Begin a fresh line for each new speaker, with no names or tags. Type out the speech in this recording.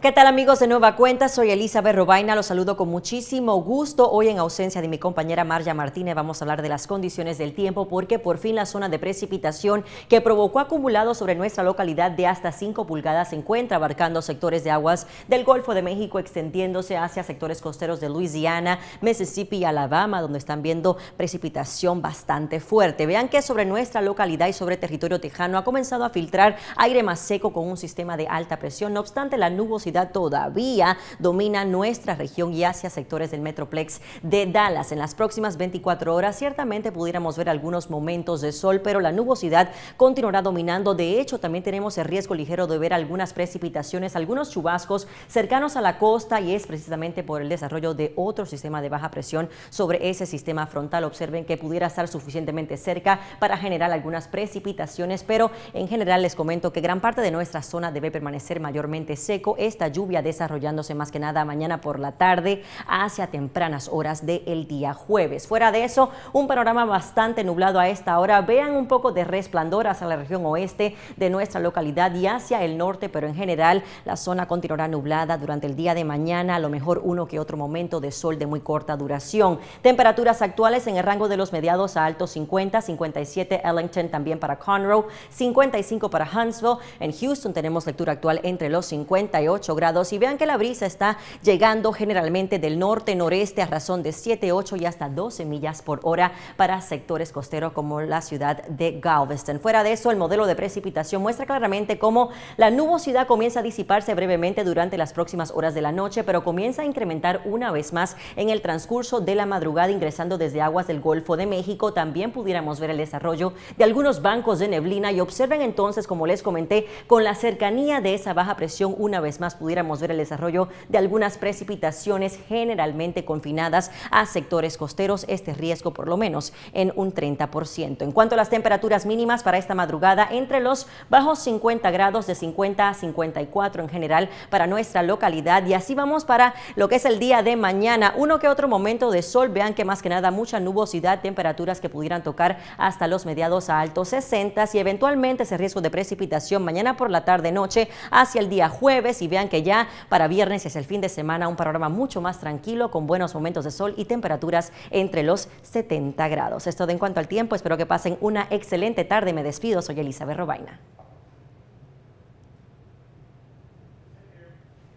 ¿Qué tal amigos de Nueva Cuenta? Soy Elizabeth Robaina, los saludo con muchísimo gusto. Hoy en ausencia de mi compañera Marja Martínez vamos a hablar de las condiciones del tiempo porque por fin la zona de precipitación que provocó acumulado sobre nuestra localidad de hasta 5 pulgadas se encuentra abarcando sectores de aguas del Golfo de México extendiéndose hacia sectores costeros de Luisiana, Mississippi y Alabama donde están viendo precipitación bastante fuerte. Vean que sobre nuestra localidad y sobre territorio tejano ha comenzado a filtrar aire más seco con un sistema de alta presión, no obstante la todavía domina nuestra región y hacia sectores del Metroplex de Dallas. En las próximas 24 horas ciertamente pudiéramos ver algunos momentos de sol, pero la nubosidad continuará dominando. De hecho, también tenemos el riesgo ligero de ver algunas precipitaciones, algunos chubascos cercanos a la costa y es precisamente por el desarrollo de otro sistema de baja presión sobre ese sistema frontal. Observen que pudiera estar suficientemente cerca para generar algunas precipitaciones, pero en general les comento que gran parte de nuestra zona debe permanecer mayormente seco. Este esta lluvia desarrollándose más que nada mañana por la tarde hacia tempranas horas del día jueves. Fuera de eso, un panorama bastante nublado a esta hora. Vean un poco de resplandor hacia la región oeste de nuestra localidad y hacia el norte, pero en general la zona continuará nublada durante el día de mañana, a lo mejor uno que otro momento de sol de muy corta duración. Temperaturas actuales en el rango de los mediados a altos 50, 57 Ellington también para Conroe, 55 para Huntsville. En Houston tenemos lectura actual entre los 58 grados y vean que la brisa está llegando generalmente del norte-noreste a razón de 7, 8 y hasta 12 millas por hora para sectores costeros como la ciudad de Galveston. Fuera de eso, el modelo de precipitación muestra claramente cómo la nubosidad comienza a disiparse brevemente durante las próximas horas de la noche, pero comienza a incrementar una vez más en el transcurso de la madrugada ingresando desde aguas del Golfo de México. También pudiéramos ver el desarrollo de algunos bancos de neblina y observen entonces, como les comenté, con la cercanía de esa baja presión una vez más pudiéramos ver el desarrollo de algunas precipitaciones generalmente confinadas a sectores costeros, este riesgo por lo menos en un 30%. En cuanto a las temperaturas mínimas para esta madrugada, entre los bajos 50 grados de 50 a 54 en general para nuestra localidad y así vamos para lo que es el día de mañana, uno que otro momento de sol, vean que más que nada mucha nubosidad, temperaturas que pudieran tocar hasta los mediados a altos 60 y eventualmente ese riesgo de precipitación mañana por la tarde noche hacia el día jueves y vean que ya para viernes es el fin de semana un panorama mucho más tranquilo con buenos momentos de sol y temperaturas entre los 70 grados. Esto de en cuanto al tiempo, espero que pasen una excelente tarde. Me despido, soy Elizabeth Robaina.